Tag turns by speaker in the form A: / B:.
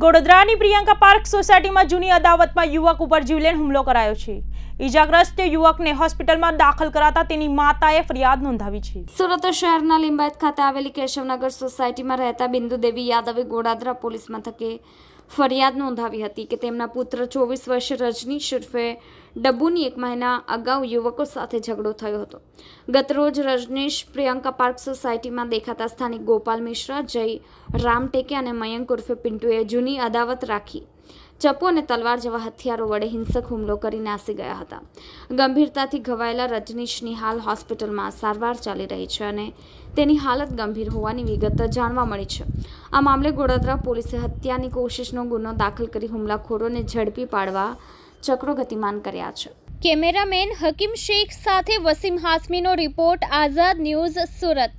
A: ગોડોદરાની Priyanka park સોસાયટીમાં જૂની અદાવતમાં યુવક ઉપર જીવલેણ હુમલો કરાયો છે ઈજાગ્રસ્ત યુવકને હોસ્પિટલમાં દાખલ કરાતા તેની માતાએ ફરિયાદ નોંધાવી છે સુરત
B: શહેરના લિંબાયત ખાતે આવેલી કેશવનગર સોસાયટીમાં રહેતા બિંદુદેવી યાદવે ગોડાદરા પોલીસ મથકે ફરિયાદ નોંધાવી હતી કે તેમના પુત્ર ચોવીસ વર્ષ રજનીશ ઉર્ફે ડબ્બુની એક મહિના અગાઉ યુવકો સાથે ઝઘડો થયો હતો ગતરોજ રજનીશ પ્રિયંકા પાર્ક સોસાયટીમાં દેખાતા સ્થાનિક ગોપાલ મિશ્રા જય રામટેકે અને મયંક ઉર્ફે પિન્ટુએ જૂની અદાવત રાખી ચપ્પુ અને તલવાર જેવા હથિયારો વડે હિંસક હુમલો કરી નાસી ગયા હતા ગંભીરતાથી ઘવાયેલા રજનીશની હાલ હોસ્પિટલમાં સારવાર ચાલી રહી છે અને તેની હાલત ગંભીર હોવાની વિગત જાણવા મળી છે આ મામલે ગોડાદરા પોલીસે હત્યાની કોશિશનો ગુનો દાખલ કરી હુમલાખોરોને ઝડપી પાડવા ચક્રો ગતિમાન કર્યા છે
C: કેમેરામેન હકીમ શેખ સાથે વસીમ હાસમીનો રિપોર્ટ આઝાદ ન્યૂઝ સુરત